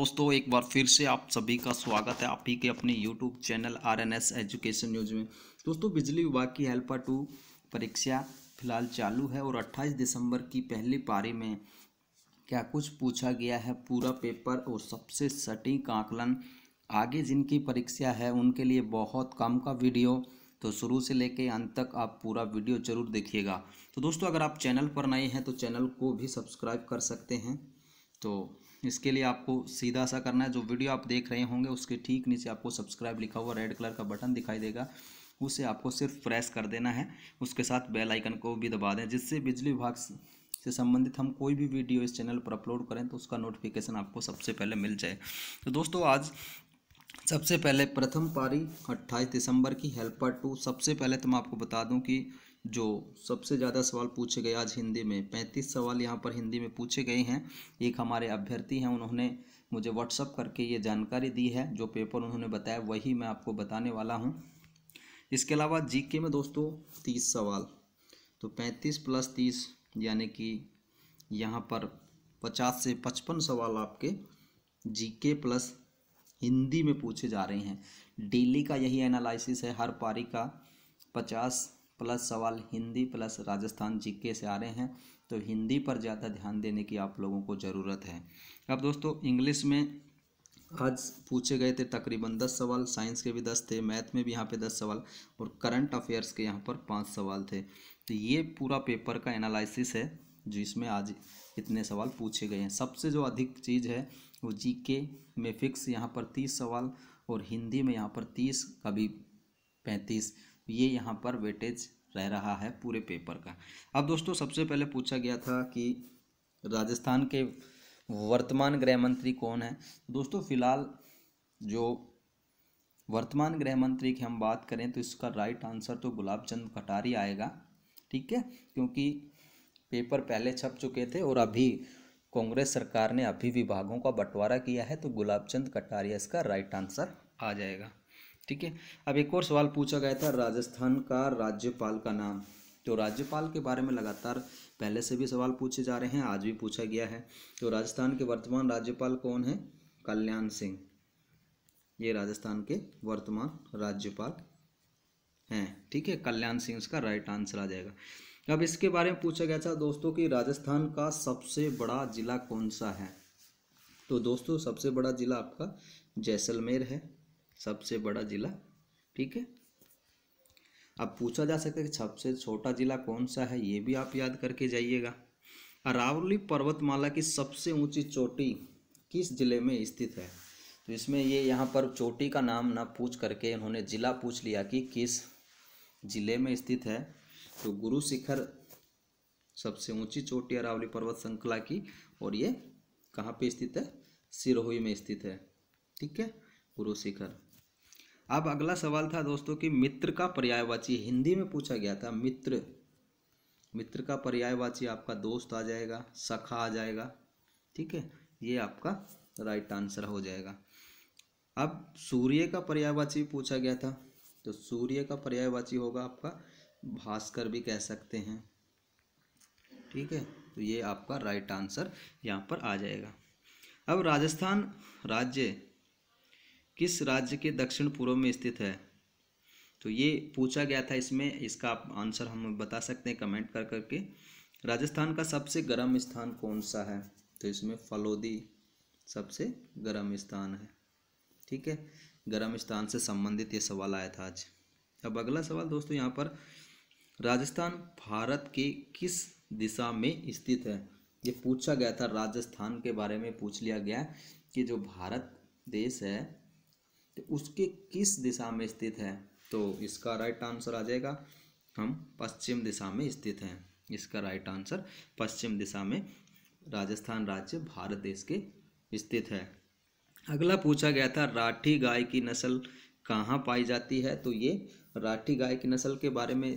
दोस्तों एक बार फिर से आप सभी का स्वागत है आप ही के अपने YouTube channel R N S education news में दोस्तों बिजली विभाग की हेल्पर टू परीक्षा फिलहाल चालू है और 28 दिसंबर की पहली पारी में क्या कुछ पूछा गया है पूरा पेपर और सबसे सटीक आकलन आगे जिनकी परीक्षा है उनके लिए बहुत काम का वीडियो तो शुरू से लेके अंत तक आप पूरा वीडियो जरूर देखिएगा तो दोस्तों अगर आप चैनल पर नए हैं तो चैनल को भी सब्सक्राइब कर सकते हैं तो इसके लिए आपको सीधा सा करना है जो वीडियो आप देख रहे होंगे उसके ठीक नीचे आपको सब्सक्राइब लिखा हुआ रेड कलर का बटन दिखाई देगा उसे आपको सिर्फ प्रेस कर देना है उसके साथ बेल आइकन को भी दबा दें जिससे बिजली विभाग से संबंधित हम कोई भी वीडियो इस चैनल पर अपलोड करें तो उसका नोटिफिकेशन आपको सबसे पहले मिल जाए तो दोस्तों आज सबसे पहले प्रथम पारी अट्ठाईस दिसंबर की हेल्पर टू सबसे पहले तो मैं आपको बता दूं कि जो सबसे ज़्यादा सवाल पूछे गए आज हिंदी में पैंतीस सवाल यहाँ पर हिंदी में पूछे गए हैं एक हमारे अभ्यर्थी हैं उन्होंने मुझे व्हाट्सअप करके ये जानकारी दी है जो पेपर उन्होंने बताया वही मैं आपको बताने वाला हूँ इसके अलावा जीके में दोस्तों तीस सवाल तो पैंतीस प्लस तीस यानी कि यहाँ पर पचास से पचपन सवाल आपके जीके प्लस हिंदी में पूछे जा रहे हैं डेली का यही एनालिसिस है हर पारी का पचास प्लस सवाल हिंदी प्लस राजस्थान जीके से आ रहे हैं तो हिंदी पर ज़्यादा ध्यान देने की आप लोगों को ज़रूरत है अब दोस्तों इंग्लिश में आज पूछे गए थे तकरीबन दस सवाल साइंस के भी दस थे मैथ में भी यहाँ पे दस सवाल और करंट अफेयर्स के यहाँ पर पाँच सवाल थे तो ये पूरा पेपर का एनालिसिस है जिसमें आज इतने सवाल पूछे गए हैं सबसे जो अधिक चीज़ है वो जीके में फिक्स यहाँ पर तीस सवाल और हिंदी में यहाँ पर तीस कभी पैंतीस ये यहाँ पर वेटेज रह रहा है पूरे पेपर का अब दोस्तों सबसे पहले पूछा गया था कि राजस्थान के वर्तमान गृह मंत्री कौन है दोस्तों फिलहाल जो वर्तमान गृह मंत्री की हम बात करें तो इसका राइट आंसर तो गुलाब चंद कटारी आएगा ठीक है क्योंकि पेपर पहले छप चुके थे और अभी कांग्रेस सरकार ने अभी विभागों का बंटवारा किया है तो गुलाब चंद कटारिया इसका राइट आंसर आ जाएगा ठीक है अब एक और सवाल पूछा गया था राजस्थान का राज्यपाल का नाम तो राज्यपाल के बारे में लगातार पहले से भी सवाल पूछे जा रहे हैं आज भी पूछा गया है तो राजस्थान के वर्तमान राज्यपाल कौन है कल्याण सिंह ये राजस्थान के वर्तमान राज्यपाल हैं ठीक है कल्याण सिंह इसका राइट आंसर आ जाएगा अब इसके बारे में पूछा गया था दोस्तों कि राजस्थान का सबसे बड़ा जिला कौन सा है तो दोस्तों सबसे बड़ा जिला आपका जैसलमेर है सबसे बड़ा जिला ठीक है अब पूछा जा सकता है कि सबसे छोटा जिला कौन सा है ये भी आप याद करके जाइएगा अरावली पर्वतमाला की सबसे ऊंची चोटी किस जिले में स्थित है तो इसमें ये यहाँ पर चोटी का नाम ना पूछ करके इन्होंने जिला पूछ लिया कि किस जिले में स्थित है तो गुरु शिखर सबसे ऊंची चोटी अरावली पर्वत श्रृंखला की और ये कहाँ पे स्थित है सिरोही में स्थित है ठीक है गुरु शिखर अब अगला सवाल था दोस्तों कि मित्र का पर्यायवाची हिंदी में पूछा गया था मित्र मित्र का पर्यायवाची आपका दोस्त आ जाएगा सखा आ जाएगा ठीक है ये आपका राइट आंसर हो जाएगा अब सूर्य का पर्यायवाची पूछा गया था तो सूर्य का पर्यायवाची होगा आपका भास्कर भी कह सकते हैं ठीक है तो ये आपका राइट आंसर यहाँ पर आ जाएगा अब राजस्थान राज्य किस राज्य के दक्षिण पूर्व में स्थित है तो ये पूछा गया था इसमें इसका आप आंसर हम बता सकते हैं कमेंट कर करके राजस्थान का सबसे गर्म स्थान कौन सा है तो इसमें फलोदी सबसे गर्म स्थान है ठीक है गर्म स्थान से संबंधित ये सवाल आया था आज अब अगला सवाल दोस्तों यहाँ पर राजस्थान भारत के किस दिशा में स्थित है ये पूछा गया था राजस्थान के बारे में पूछ लिया गया कि जो भारत देश है तो उसके किस दिशा में स्थित है तो इसका राइट आंसर आ जाएगा हम पश्चिम दिशा में स्थित हैं इसका राइट आंसर पश्चिम दिशा में राजस्थान राज्य भारत देश के स्थित है अगला पूछा गया था राठी गाय की नस्ल कहाँ पाई जाती है तो ये राठी गाय की नस्ल के बारे में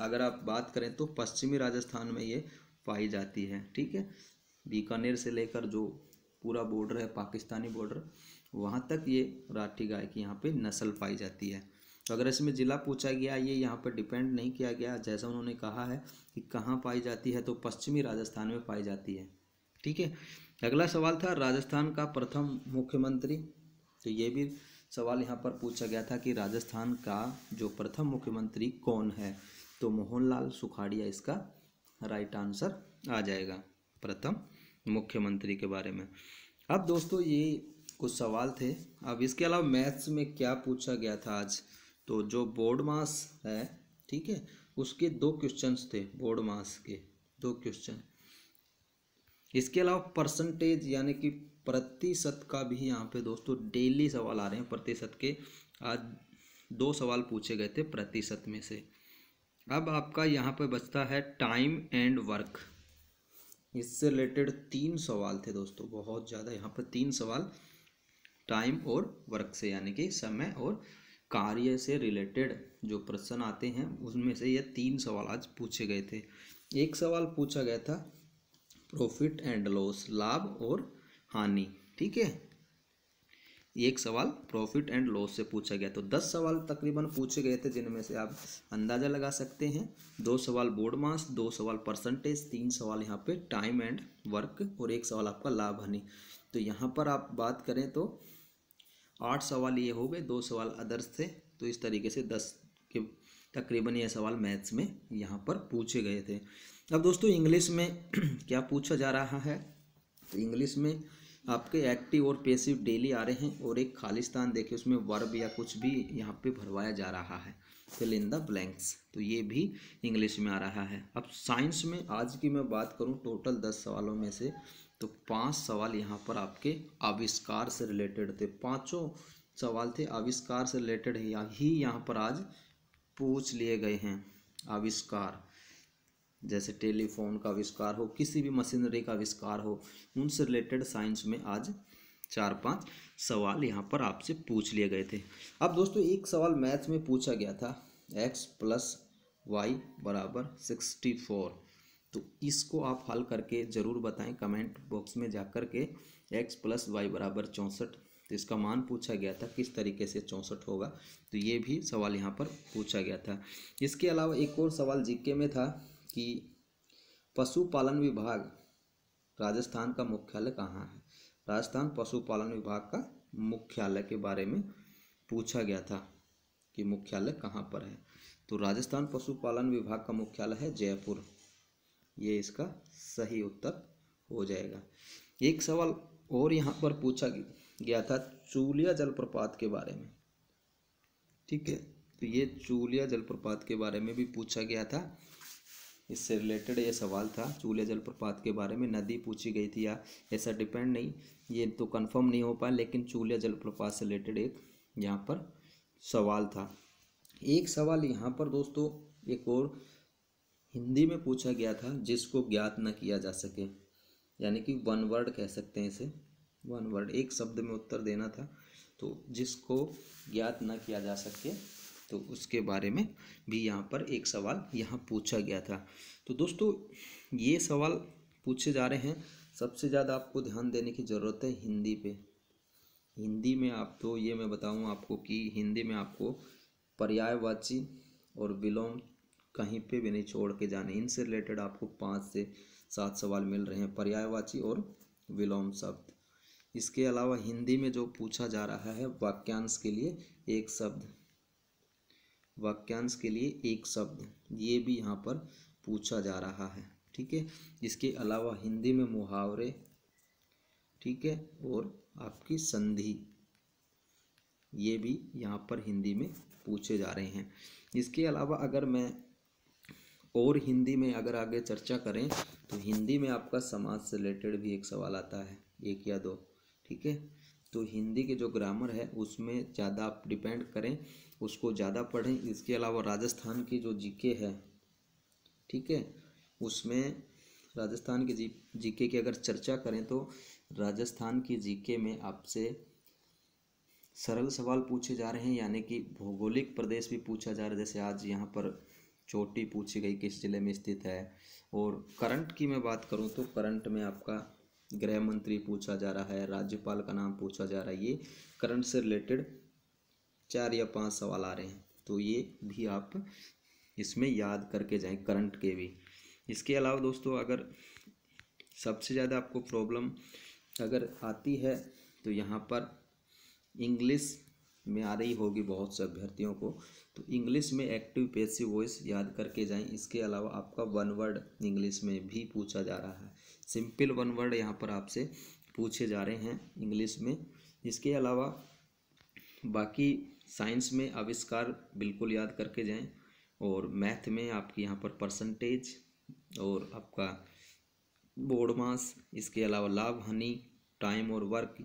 अगर आप बात करें तो पश्चिमी राजस्थान में ये पाई जाती है ठीक है बीकानेर से लेकर जो पूरा बॉर्डर है पाकिस्तानी बॉर्डर वहाँ तक ये राठी गाय की यहाँ पे नस्ल पाई जाती है तो अगर इसमें ज़िला पूछा गया ये यहाँ पर डिपेंड नहीं किया गया जैसा उन्होंने कहा है कि कहाँ पाई जाती है तो पश्चिमी राजस्थान में पाई जाती है ठीक है अगला सवाल था राजस्थान का प्रथम मुख्यमंत्री तो ये भी सवाल यहाँ पर पूछा गया था कि राजस्थान का जो प्रथम मुख्यमंत्री कौन है तो मोहनलाल सुखाड़िया इसका राइट आंसर आ जाएगा प्रथम मुख्यमंत्री के बारे में अब दोस्तों ये कुछ सवाल थे अब इसके अलावा मैथ्स में क्या पूछा गया था आज तो जो बोर्ड मास है ठीक है उसके दो क्वेश्चन थे बोर्ड मास के दो क्वेश्चन इसके अलावा परसेंटेज यानी कि प्रतिशत का भी यहाँ पे दोस्तों डेली सवाल आ रहे हैं प्रतिशत के आज दो सवाल पूछे गए थे प्रतिशत में से अब आपका यहाँ पे बचता है टाइम एंड वर्क इससे रिलेटेड तीन सवाल थे दोस्तों बहुत ज़्यादा यहाँ पर तीन सवाल टाइम और वर्क से यानी कि समय और कार्य से रिलेटेड जो प्रश्न आते हैं उनमें से ये तीन सवाल आज पूछे गए थे एक सवाल पूछा गया था प्रॉफिट एंड लॉस लाभ और हानि ठीक है एक सवाल प्रॉफिट एंड लॉस से पूछा गया तो दस सवाल तकरीबन पूछे गए थे जिनमें से आप अंदाज़ा लगा सकते हैं दो सवाल बोर्ड मास दो सवाल परसेंटेज तीन सवाल यहाँ पे टाइम एंड वर्क और एक सवाल आपका लाभ हानि तो यहाँ पर आप बात करें तो आठ सवाल ये हो गए दो सवाल अदर्स थे तो इस तरीके से दस के तकरीबन ये सवाल मैथ्स में यहाँ पर पूछे गए थे अब दोस्तों इंग्लिश में क्या पूछा जा रहा है तो इंग्लिश में आपके एक्टिव और पेसिव डेली आ रहे हैं और एक खालिस्तान देखे उसमें वर्ब या कुछ भी यहाँ पे भरवाया जा रहा है फिल इन द ब्लैंक्स तो ये भी इंग्लिश में आ रहा है अब साइंस में आज की मैं बात करूँ टोटल दस सवालों में से तो पांच सवाल यहाँ पर आपके आविष्कार से रिलेटेड थे पांचों सवाल थे आविष्कार से रिलेटेड ही यहाँ पर आज पूछ लिए गए हैं आविष्कार जैसे टेलीफोन का आविष्कार हो किसी भी मशीनरी का आविष्कार हो उनसे रिलेटेड साइंस में आज चार पांच सवाल यहाँ पर आपसे पूछ लिए गए थे अब दोस्तों एक सवाल मैथ्स में पूछा गया था एक्स प्लस वाई बराबर सिक्सटी फोर तो इसको आप हल करके ज़रूर बताएं कमेंट बॉक्स में जा कर के एक्स प्लस वाई बराबर चौंसठ तो इसका मान पूछा गया था किस तरीके से चौंसठ होगा तो ये भी सवाल यहाँ पर पूछा गया था इसके अलावा एक और सवाल जीके में था कि पशुपालन विभाग राजस्थान का मुख्यालय कहाँ है राजस्थान पशुपालन विभाग का मुख्यालय के बारे में पूछा गया था कि मुख्यालय कहाँ पर है तो राजस्थान पशुपालन विभाग का मुख्यालय है जयपुर ये इसका सही उत्तर हो जाएगा एक सवाल और यहाँ पर पूछा गया था चूलिया जलप्रपात के बारे में ठीक है तो ये चूलिया जलप्रपात के बारे में भी पूछा गया था इससे रिलेटेड ये सवाल था चूलिया जलप्रपात के बारे में नदी पूछी गई थी या ऐसा डिपेंड नहीं ये तो कंफर्म नहीं हो पाया लेकिन चूलिया जलप्रपात से रिलेटेड एक यहाँ पर सवाल था एक सवाल यहाँ पर दोस्तों एक और हिंदी में पूछा गया था जिसको ज्ञात न किया जा सके यानी कि वन वर्ड कह सकते हैं इसे वन वर्ड एक शब्द में उत्तर देना था तो जिसको ज्ञात न किया जा सके तो उसके बारे में भी यहाँ पर एक सवाल यहाँ पूछा गया था तो दोस्तों ये सवाल पूछे जा रहे हैं सबसे ज़्यादा आपको ध्यान देने की ज़रूरत है हिंदी पे हिंदी में आप तो ये मैं बताऊँ आपको कि हिंदी में आपको पर्यायवाची और विलोम कहीं पे भी नहीं छोड़ के जाने इनसे रिलेटेड आपको पाँच से सात सवाल मिल रहे हैं पर्यायवाची और विलोम शब्द इसके अलावा हिंदी में जो पूछा जा रहा है वाक्यांश के लिए एक शब्द वाक्यांश के लिए एक शब्द ये भी यहाँ पर पूछा जा रहा है ठीक है इसके अलावा हिंदी में मुहावरे ठीक है और आपकी संधि ये भी यहाँ पर हिंदी में पूछे जा रहे हैं इसके अलावा अगर मैं और हिंदी में अगर आगे चर्चा करें तो हिंदी में आपका समाज से रिलेटेड भी एक सवाल आता है एक या दो ठीक है तो हिंदी के जो ग्रामर है उसमें ज़्यादा आप डिपेंड करें उसको ज़्यादा पढ़ें इसके अलावा राजस्थान की जो जीके है ठीक है उसमें राजस्थान के जी जीके की अगर चर्चा करें तो राजस्थान की जीके में आपसे सरल सवाल पूछे जा रहे हैं यानी कि भौगोलिक प्रदेश भी पूछा जा रहा है जैसे आज यहाँ पर चोटी पूछी गई किस जिले में स्थित है और करंट की मैं बात करूँ तो करंट में आपका गृह मंत्री पूछा जा रहा है राज्यपाल का नाम पूछा जा रहा है ये करंट से रिलेटेड चार या पांच सवाल आ रहे हैं तो ये भी आप इसमें याद करके जाएं करंट के भी इसके अलावा दोस्तों अगर सबसे ज़्यादा आपको प्रॉब्लम अगर आती है तो यहाँ पर इंग्लिश में आ रही होगी बहुत से अभ्यर्थियों को तो इंग्लिश में एक्टिव पेसिव वॉइस याद करके जाएं इसके अलावा आपका वन वर्ड इंग्लिश में भी पूछा जा रहा है सिंपल वन वर्ड यहाँ पर आपसे पूछे जा रहे हैं इंग्लिश में इसके अलावा बाकी साइंस में आविष्कार बिल्कुल याद करके जाएं और मैथ में आपकी यहाँ पर परसेंटेज और आपका बोर्ड मास इसके अलावा लाभ हानि टाइम और वर्क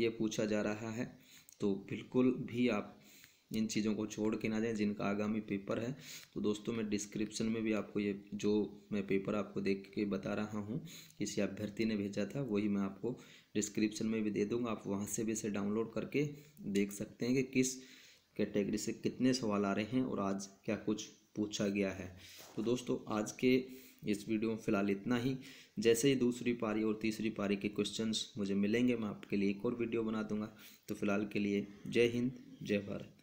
ये पूछा जा रहा है तो बिल्कुल भी आप इन चीज़ों को छोड़ के ना जाएं जिनका आगामी पेपर है तो दोस्तों मैं डिस्क्रिप्शन में भी आपको ये जो मैं पेपर आपको देख के बता रहा हूँ किसी अभ्यर्थी ने भेजा था वही मैं आपको डिस्क्रिप्शन में भी दे दूँगा आप वहाँ से भी इसे डाउनलोड करके देख सकते हैं कि किस कैटेगरी से कितने सवाल आ रहे हैं और आज क्या कुछ पूछा गया है तो दोस्तों आज के इस वीडियो में फ़िलहाल इतना ही जैसे ही दूसरी पारी और तीसरी पारी के क्वेश्चंस मुझे मिलेंगे मैं आपके लिए एक और वीडियो बना दूंगा तो फिलहाल के लिए जय हिंद जय भारत